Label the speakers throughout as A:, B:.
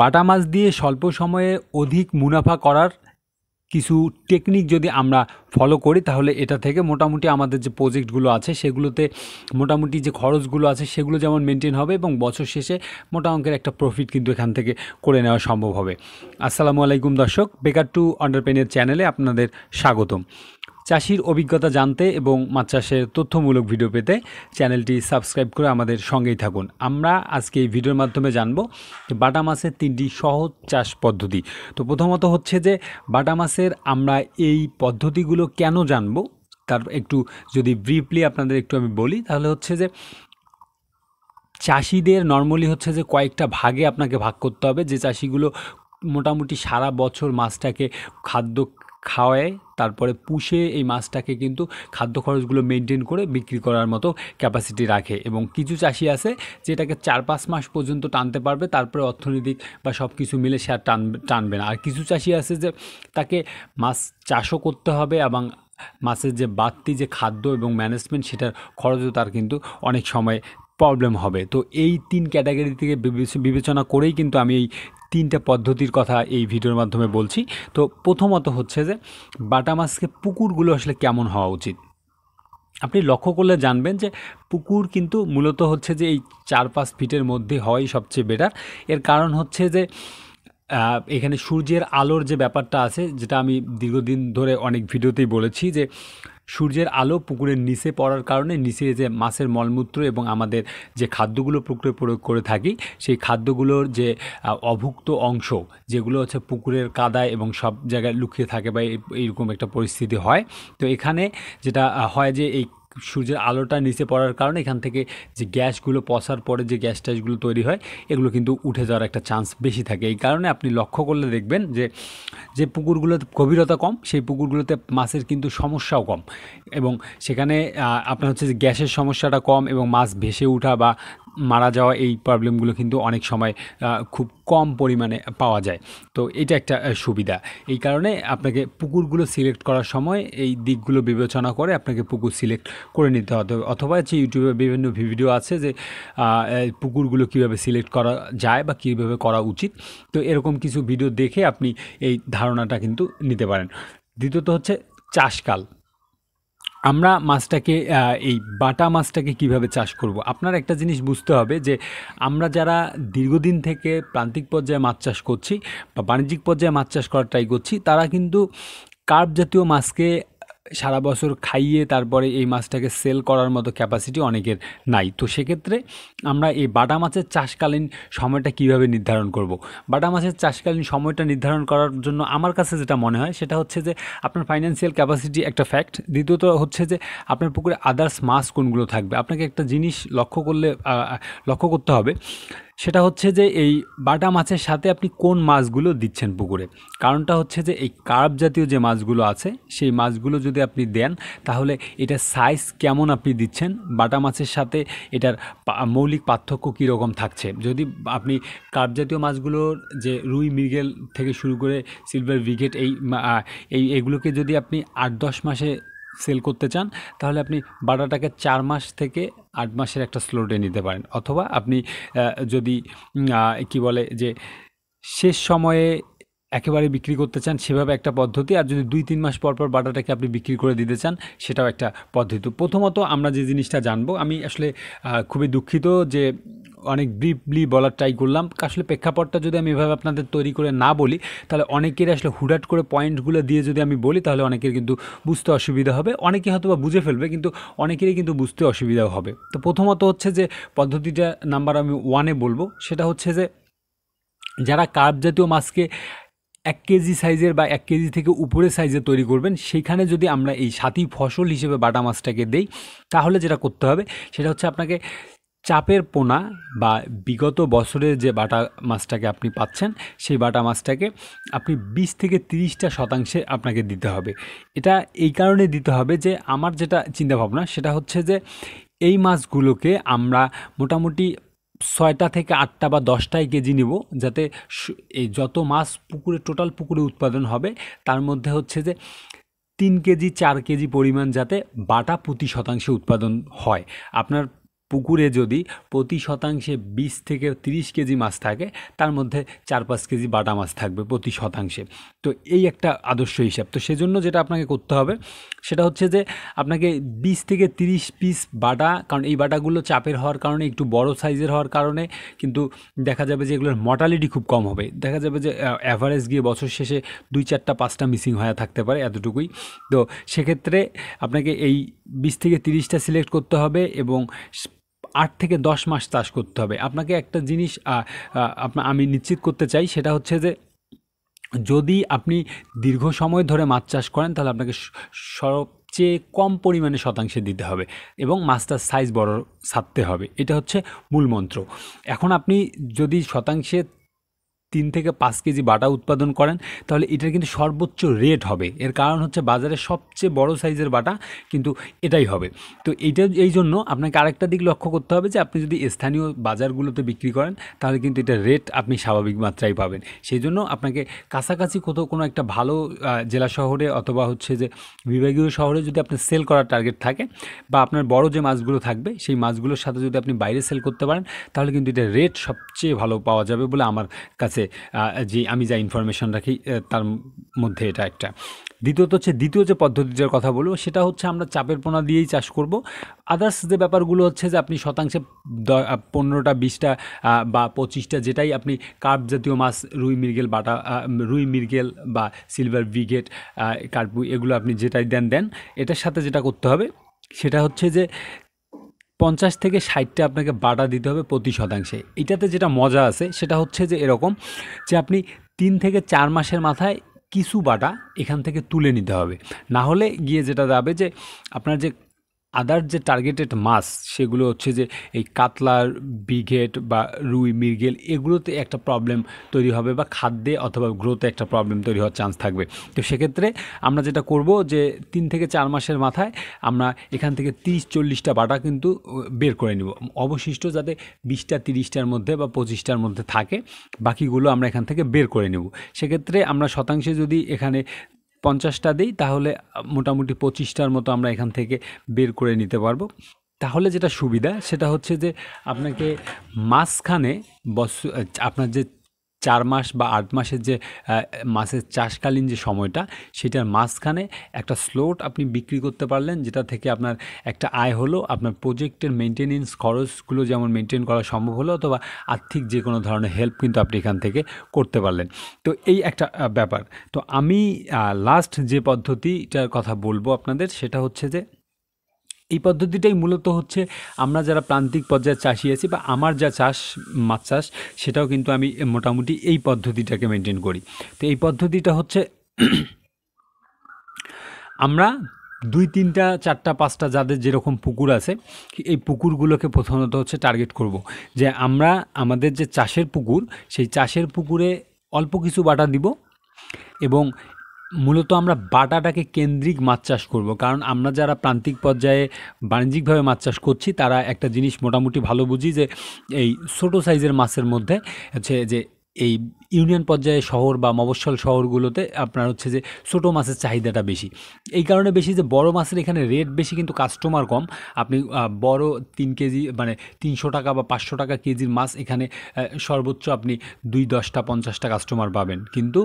A: বাটা মাছ দিয়ে স্বল্প সময়ে অধিক মুনাফা করার কিছু টেকনিক যদি আমরা ফলো করি তাহলে এটা থেকে মোটামুটি আমাদের যে প্রজেক্টগুলো আছে সেগুলোতে মোটামুটি যে খরচগুলো আছে সেগুলো যেমন মেনটেন হবে এবং বছর শেষে মোটা অঙ্কের একটা প্রফিট কিন্তু এখান থেকে করে নেওয়া সম্ভব হবে আসসালামু আলাইকুম দর্শক বেকার টু অন্ডারপেনের চ্যানেলে আপনাদের স্বাগতম চাষির অভিজ্ঞতা জানতে এবং মাছ চাষের তথ্যমূলক ভিডিও পেতে চ্যানেলটি সাবস্ক্রাইব করে আমাদের সঙ্গেই থাকুন আমরা আজকে এই ভিডিওর মাধ্যমে জানব বাটা মাছের তিনটি সহজ চাষ পদ্ধতি তো প্রথমত হচ্ছে যে বাটা মাছের আমরা এই পদ্ধতিগুলো কেন জানব তার একটু যদি ব্রিফলি আপনাদের একটু আমি বলি তাহলে হচ্ছে যে চাষিদের নর্মালি হচ্ছে যে কয়েকটা ভাগে আপনাকে ভাগ করতে হবে যে চাষিগুলো মোটামুটি সারা বছর মাছটাকে খাদ্য খাওয়ায় তারপরে পুষে এই মাছটাকে কিন্তু খাদ্য খরচগুলো মেনটেন করে বিক্রি করার মতো ক্যাপাসিটি রাখে এবং কিছু চাষি আছে যেটাকে চার পাঁচ মাস পর্যন্ত টানতে পারবে তারপরে অর্থনৈতিক বা সব কিছু মিলে সে আর টানবে না আর কিছু চাষি আছে যে তাকে মাছ চাষও করতে হবে এবং মাছের যে বাড়তি যে খাদ্য এবং ম্যানেজমেন্ট সেটার খরচও তার কিন্তু অনেক সময় প্রবলেম হবে তো এই তিন ক্যাটাগরি থেকে বিবেচনা করেই কিন্তু আমি এই তিনটা পদ্ধতির কথা এই ভিডিওর মাধ্যমে বলছি তো প্রথমত হচ্ছে যে বাটা মাছকে পুকুরগুলো আসলে কেমন হওয়া উচিত আপনি লক্ষ্য করলে জানবেন যে পুকুর কিন্তু মূলত হচ্ছে যে এই চার পাঁচ ফিটের মধ্যে হয় সবচেয়ে বেটার এর কারণ হচ্ছে যে এখানে সূর্যের আলোর যে ব্যাপারটা আছে যেটা আমি দীর্ঘদিন ধরে অনেক ভিডিওতেই বলেছি যে সূর্যের আলো পুকুরের নিচে পড়ার কারণে নিচে যে মাছের মলমূত্র এবং আমাদের যে খাদ্যগুলো পুকুরে প্রয়োগ করে থাকি সেই খাদ্যগুলোর যে অভুক্ত অংশ যেগুলো হচ্ছে পুকুরের কাদায় এবং সব জায়গায় লুকিয়ে থাকে বা এইরকম একটা পরিস্থিতি হয় তো এখানে যেটা হয় যে এই সূর্যের আলোটা নিচে পড়ার কারণে এখান থেকে যে গ্যাসগুলো পচার পরে যে গ্যাস ট্যাসগুলো তৈরি হয় এগুলো কিন্তু উঠে যাওয়ার একটা চান্স বেশি থাকে এই কারণে আপনি লক্ষ্য করলে দেখবেন যে যে পুকুরগুলোতে গভীরতা কম সেই পুকুরগুলোতে মাছের কিন্তু সমস্যাও কম এবং সেখানে আপনার হচ্ছে যে গ্যাসের সমস্যাটা কম এবং মাছ ভেসে ওঠা বা মারা যাওয়া এই প্রবলেমগুলো কিন্তু অনেক সময় খুব কম পরিমাণে পাওয়া যায় তো এটা একটা সুবিধা এই কারণে আপনাকে পুকুরগুলো সিলেক্ট করার সময় এই দিকগুলো বিবেচনা করে আপনাকে পুকুর সিলেক্ট করে নিতে হবে অথবা যে ইউটিউবে বিভিন্ন ভিডিও আছে যে পুকুরগুলো কিভাবে সিলেক্ট করা যায় বা কীভাবে করা উচিত তো এরকম কিছু ভিডিও দেখে আপনি এই ধারণাটা কিন্তু নিতে পারেন দ্বিতীয়ত হচ্ছে চাষকাল আমরা মাছটাকে এই বাটা মাছটাকে কিভাবে চাষ করব। আপনার একটা জিনিস বুঝতে হবে যে আমরা যারা দীর্ঘদিন থেকে প্রান্তিক পর্যায়ে মাছ চাষ করছি বা বাণিজ্যিক পর্যায়ে মাছ চাষ করার ট্রাই করছি তারা কিন্তু কার্প জাতীয় মাছকে সারা বছর খাইয়ে তারপরে এই মাছটাকে সেল করার মতো ক্যাপাসিটি অনেকের নাই তো সেক্ষেত্রে আমরা এই বাটা মাছের চাষকালীন সময়টা কিভাবে নির্ধারণ করব। বাটা মাছের চাষকালীন সময়টা নির্ধারণ করার জন্য আমার কাছে যেটা মনে হয় সেটা হচ্ছে যে আপনার ফাইন্যান্সিয়াল ক্যাপাসিটি একটা ফ্যাক্ট দ্বিতীয়ত হচ্ছে যে আপনার পুকুরে আদার্স মাছ কোনগুলো থাকবে আপনাকে একটা জিনিস লক্ষ্য করলে লক্ষ্য করতে হবে সেটা হচ্ছে যে এই বাটা মাছের সাথে আপনি কোন মাছগুলো দিচ্ছেন পুকুরে কারণটা হচ্ছে যে এই কার্প জাতীয় যে মাছগুলো আছে সেই মাছগুলো যদি আপনি দেন তাহলে এটা সাইজ কেমন আপনি দিচ্ছেন বাটা মাছের সাথে এটার মৌলিক পার্থক্য কীরকম থাকছে যদি আপনি কার্প জাতীয় মাছগুলোর যে রুই মৃগেল থেকে শুরু করে সিলভার ব্রিগেড এই এই এগুলোকে যদি আপনি আট দশ মাসে সেল করতে চান তাহলে আপনি বাটাটাকে চার মাস থেকে আট মাসের একটা স্লোডে নিতে পারেন অথবা আপনি যদি কি বলে যে শেষ সময়ে একেবারে বিক্রি করতে চান সেভাবে একটা পদ্ধতি আর যদি দুই তিন মাস পর পর বাটাটাকে আপনি বিক্রি করে দিতে চান সেটাও একটা পদ্ধতি প্রথমত আমরা যে জিনিসটা জানবো আমি আসলে খুবই দুঃখিত যে অনেক ব্রিফলি বলার ট্রাই করলাম আসলে প্রেক্ষাপটটা যদি আমি এভাবে আপনাদের তৈরি করে না বলি তাহলে অনেকের আসলে হুডাট করে পয়েন্টগুলো দিয়ে যদি আমি বলি তাহলে অনেকের কিন্তু বুঝতে অসুবিধা হবে অনেকে হয়তো বা বুঝে ফেলবে কিন্তু অনেকেরই কিন্তু বুঝতে অসুবিধাও হবে তো প্রথমত হচ্ছে যে পদ্ধতিটা নাম্বার আমি ওয়ানে বলবো সেটা হচ্ছে যে যারা কার্ব জাতীয় মাছকে এক কেজি সাইজের বা এক কেজি থেকে উপরে সাইজে তৈরি করবেন সেখানে যদি আমরা এই সাথী ফসল হিসেবে বাটা মাছটাকে দেই তাহলে যেটা করতে হবে সেটা হচ্ছে আপনাকে চাপের পোনা বা বিগত বছরের যে বাটা মাছটাকে আপনি পাচ্ছেন সেই বাটা মাছটাকে আপনি 20 থেকে তিরিশটা শতাংশে আপনাকে দিতে হবে এটা এই কারণে দিতে হবে যে আমার যেটা চিন্তাভাবনা সেটা হচ্ছে যে এই মাছগুলোকে আমরা মোটামুটি ছয়টা থেকে আটটা বা দশটায় কেজি নিব যাতে এই যত মাছ পুকুরে টোটাল পুকুরে উৎপাদন হবে তার মধ্যে হচ্ছে যে তিন কেজি চার কেজি পরিমাণ যাতে বাটা প্রতি শতাংশে উৎপাদন হয় আপনার পুকুরে যদি প্রতি শতাংশে বিশ থেকে ৩০ কেজি মাছ থাকে তার মধ্যে চার পাঁচ কেজি বাটা মাছ থাকবে প্রতি শতাংশে তো এই একটা আদর্শ হিসাব তো সেজন্য যেটা আপনাকে করতে হবে সেটা হচ্ছে যে আপনাকে বিশ থেকে ৩০ পিস বাটা কারণ এই বাটাগুলো চাপের হওয়ার কারণে একটু বড় সাইজের হওয়ার কারণে কিন্তু দেখা যাবে যে এগুলোর মর্টালিটি খুব কম হবে দেখা যাবে যে অ্যাভারেজ গিয়ে বছর শেষে দুই চারটা পাঁচটা মিসিং হয়ে থাকতে পারে এতটুকুই তো সেক্ষেত্রে আপনাকে এই বিশ থেকে তিরিশটা সিলেক্ট করতে হবে এবং আট থেকে দশ মাস চাষ করতে হবে আপনাকে একটা জিনিস আপনার আমি নিশ্চিত করতে চাই সেটা হচ্ছে যে যদি আপনি দীর্ঘ সময় ধরে মাছ চাষ করেন তাহলে আপনাকে সবচেয়ে কম পরিমাণে শতাংশে দিতে হবে এবং মাছটার সাইজ বড় ছাড়তে হবে এটা হচ্ছে মূল মন্ত্র এখন আপনি যদি শতাংশে তিন থেকে পাঁচ কেজি বাটা উৎপাদন করেন তাহলে এটার কিন্তু সর্বোচ্চ রেট হবে এর কারণ হচ্ছে বাজারে সবচেয়ে বড় সাইজের বাটা কিন্তু এটাই হবে তো এটা এই জন্য আপনাকে আরেকটা দিক লক্ষ্য করতে হবে যে আপনি যদি স্থানীয় বাজারগুলোতে বিক্রি করেন তাহলে কিন্তু এটা রেট আপনি স্বাভাবিক মাত্রায় পাবেন সেই জন্য আপনাকে কাছাকাছি কোথাও কোনো একটা ভালো জেলা শহরে অথবা হচ্ছে যে বিভাগীয় শহরে যদি আপনার সেল করার টার্গেট থাকে বা আপনার বড় যে মাছগুলো থাকবে সেই মাছগুলোর সাথে যদি আপনি বাইরে সেল করতে পারেন তাহলে কিন্তু এটা রেট সবচেয়ে ভালো পাওয়া যাবে বলে আমার কাছে মধ্যে যে আমি যা ইনফরমেশন রাখি তার মধ্যে এটা একটা দ্বিতীয়ত হচ্ছে দ্বিতীয় যে পদ্ধতিটার কথা বলবো সেটা হচ্ছে আমরা চাপের পোনা দিয়েই চাষ করব আদার্স যে ব্যাপারগুলো হচ্ছে যে আপনি শতাংশে পনেরোটা বিশটা বা পঁচিশটা যেটাই আপনি কার্প জাতীয় মাছ রুই মির্গেল বাটা রুই মির্গেল বা সিলভার ব্রিগেড কার্পু এগুলো আপনি যেটাই দেন দেন এটার সাথে যেটা করতে হবে সেটা হচ্ছে যে পঞ্চাশ থেকে ষাটটা আপনাকে বাটা দিতে হবে প্রতি শতাংশে এটাতে যেটা মজা আছে সেটা হচ্ছে যে এরকম যে আপনি তিন থেকে চার মাসের মাথায় কিছু বাটা এখান থেকে তুলে নিতে হবে না হলে গিয়ে যেটা যাবে যে আপনার যে আদার যে টার্গেটেড মাছ সেগুলো হচ্ছে যে এই কাতলার বিঘেট বা রুই মির্গেল এগুলোতে একটা প্রবলেম তৈরি হবে বা খাদ্যে অথবা গ্রোথে একটা প্রবলেম তৈরি হওয়ার চান্স থাকবে তো সেক্ষেত্রে আমরা যেটা করব যে তিন থেকে চার মাসের মাথায় আমরা এখান থেকে তিরিশ চল্লিশটা বাটা কিন্তু বের করে নিব অবশিষ্ট যাতে বিশটা তিরিশটার মধ্যে বা পঁচিশটার মধ্যে থাকে বাকিগুলো আমরা এখান থেকে বের করে নেব সেক্ষেত্রে আমরা শতাংশে যদি এখানে পঞ্চাশটা দিই তাহলে মোটামুটি পঁচিশটার মতো আমরা এখান থেকে বের করে নিতে পারবো তাহলে যেটা সুবিধা সেটা হচ্ছে যে আপনাকে মাঝখানে বস আপনার যে চার মাস বা আট মাসের যে মাসের চাষকালীন যে সময়টা সেটার মাঝখানে একটা স্লোট আপনি বিক্রি করতে পারলেন যেটা থেকে আপনার একটা আয় হলো আপনার প্রজেক্টের মেনটেনেন্স খরচগুলো যেমন মেনটেন করা সম্ভব হলো অথবা আর্থিক যে কোনো ধরনের হেল্প কিন্তু আপনি এখান থেকে করতে পারলেন তো এই একটা ব্যাপার তো আমি লাস্ট যে পদ্ধতিটার কথা বলবো আপনাদের সেটা হচ্ছে যে এই পদ্ধতিটাই মূলত হচ্ছে আমরা যারা প্রান্তিক পর্যায়ে চাষি আছি বা আমার যা চাষ মাছ চাষ সেটাও কিন্তু আমি মোটামুটি এই পদ্ধতিটাকে মেনটেন করি তো এই পদ্ধতিটা হচ্ছে আমরা দুই তিনটা চারটা পাঁচটা যাদের যেরকম পুকুর আছে এই পুকুরগুলোকে প্রথমত হচ্ছে টার্গেট করব। যে আমরা আমাদের যে চাষের পুকুর সেই চাষের পুকুরে অল্প কিছু বাটা দিব এবং মূলত আমরা বাটাটাকে কেন্দ্রিক মাছ চাষ করব কারণ আমরা যারা প্রান্তিক পর্যায়ে বাণিজ্যিকভাবে মাছ চাষ করছি তারা একটা জিনিস মোটামুটি ভালো বুঝি যে এই ছোটো সাইজের মাছের মধ্যে হচ্ছে যে এই ইউনিয়ন পর্যায়ে শহর বা মবসল শহরগুলোতে আপনার হচ্ছে যে ছোটো মাছের চাহিদাটা বেশি এই কারণে বেশি যে বড় মাছের এখানে রেট বেশি কিন্তু কাস্টমার কম আপনি বড় তিন কেজি মানে তিনশো টাকা বা পাঁচশো টাকা কেজির মাছ এখানে সর্বোচ্চ আপনি দুই দশটা পঞ্চাশটা কাস্টমার পাবেন কিন্তু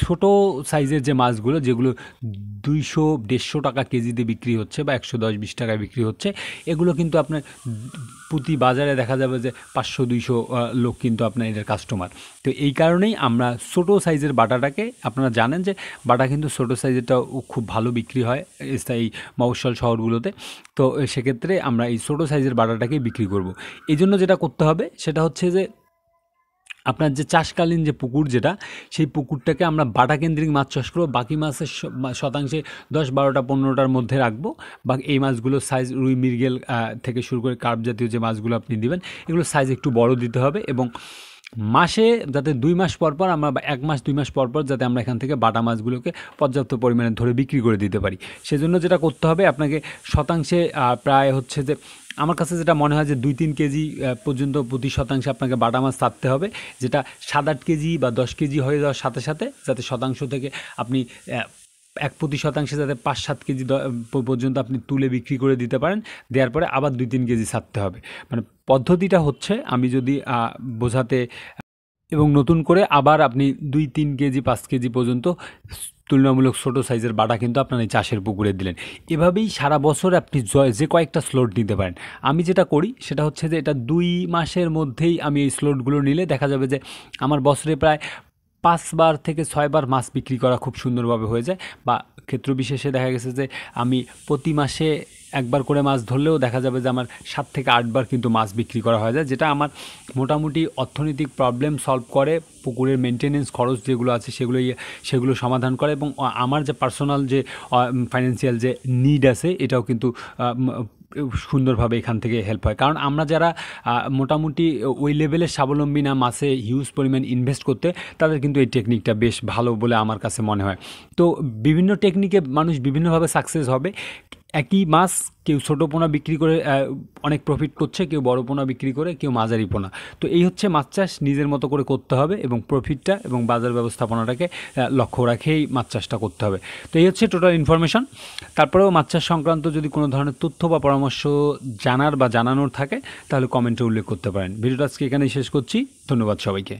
A: ছোট সাইজের যে মাছগুলো যেগুলো দুইশো দেড়শো টাকা কেজিতে বিক্রি হচ্ছে বা একশো দশ বিশ টাকায় বিক্রি হচ্ছে এগুলো কিন্তু আপনার প্রতি বাজারে দেখা যাবে যে পাঁচশো দুইশো লোক কিন্তু আপনার এটার কাস্টমার তো এই কারণেই আমরা ছোটো সাইজের বাটাটাকে আপনারা জানেন যে বাটা কিন্তু ছোটো সাইজেরটা খুব ভালো বিক্রি হয় এই মফস্বল শহরগুলোতে তো সেক্ষেত্রে আমরা এই ছোটো সাইজের বাটাটাকে বিক্রি করব। এই জন্য যেটা করতে হবে সেটা হচ্ছে যে আপনার যে চাষকালীন যে পুকুর যেটা সেই পুকুরটাকে আমরা বাটা কেন্দ্রিক মাছ চাষ করবো বাকি মাছের শতাংশে দশ বারোটা পনেরোটার মধ্যে রাখবো বা এই মাছগুলোর সাইজ রুই মির্গেল থেকে শুরু করে কার্প জাতীয় যে মাছগুলো আপনি দিবেন এগুলো সাইজ একটু বড় দিতে হবে এবং মাসে যাতে দুই মাস পর পর আমরা এক মাস দুই মাস পর পর যাতে আমরা এখান থেকে বাটা মাছগুলোকে পর্যাপ্ত পরিমাণে ধরে বিক্রি করে দিতে পারি সেজন্য যেটা করতে হবে আপনাকে শতাংশে প্রায় হচ্ছে যে আমার কাছে যেটা মনে হয় যে দুই তিন কেজি পর্যন্ত প্রতি শতাংশে আপনাকে বাটা মাছ ছাড়তে হবে যেটা সাত আট কেজি বা দশ কেজি হয়ে যাওয়ার সাথে সাথে যাতে শতাংশ থেকে আপনি এক প্রতি শতাংশে যাতে পাঁচ সাত কেজি পর্যন্ত আপনি তুলে বিক্রি করে দিতে পারেন দেওয়ার পরে আবার দুই তিন কেজি ছাড়তে হবে মানে পদ্ধতিটা হচ্ছে আমি যদি বোঝাতে এবং নতুন করে আবার আপনি দুই তিন কেজি পাঁচ কেজি পর্যন্ত তুলনামূলক ছোটো সাইজের বাটা কিন্তু আপনার এই চাষের পুকুরে দিলেন এভাবেই সারা বছর আপনি যে কয়েকটা স্লট নিতে পারেন আমি যেটা করি সেটা হচ্ছে যে এটা দুই মাসের মধ্যেই আমি এই স্লটগুলো নিলে দেখা যাবে যে আমার বছরে প্রায় পাঁচবার থেকে ছয়বার মাছ বিক্রি করা খুব সুন্দরভাবে হয়ে যায় বা ক্ষেত্র বিশেষে দেখা গেছে যে আমি প্রতি মাসে একবার করে মাছ ধরলেও দেখা যাবে যে আমার সাত থেকে আটবার কিন্তু মাছ বিক্রি করা হয়ে যায় যেটা আমার মোটামুটি অর্থনৈতিক প্রবলেম সলভ করে পুকুরের মেনটেনেন্স খরচ যেগুলো আছে সেগুলো ইয়ে, সেগুলো সমাধান করে এবং আমার যে পার্সোনাল যে ফাইন্যান্সিয়াল যে নিড আছে এটাও কিন্তু সুন্দরভাবে এখান থেকে হেল্প হয় কারণ আমরা যারা মোটামুটি ওই লেভেলের স্বাবলম্বী না মাসে হিউজ পরিমাণ ইনভেস্ট করতে তাদের কিন্তু এই টেকনিকটা বেশ ভালো বলে আমার কাছে মনে হয় তো বিভিন্ন টেকনিকে মানুষ বিভিন্নভাবে সাকসেস হবে একই মাছ কেউ ছোটো পোনা বিক্রি করে অনেক প্রফিট করছে কেউ বড় পোনা বিক্রি করে কেউ মাঝারি পোনা তো এই হচ্ছে মাছ চাষ নিজের মতো করে করতে হবে এবং প্রফিটটা এবং বাজার ব্যবস্থাপনাটাকে লক্ষ্য রাখেই মাছ চাষটা করতে হবে তো এই হচ্ছে টোটাল ইনফরমেশান তারপরেও মাছ চাষ সংক্রান্ত যদি কোনো ধরনের তথ্য বা পরামর্শ জানার বা জানানোর থাকে তাহলে কমেন্টে উল্লেখ করতে পারেন ভিডিওটা আজকে এখানেই শেষ করছি ধন্যবাদ সবাইকে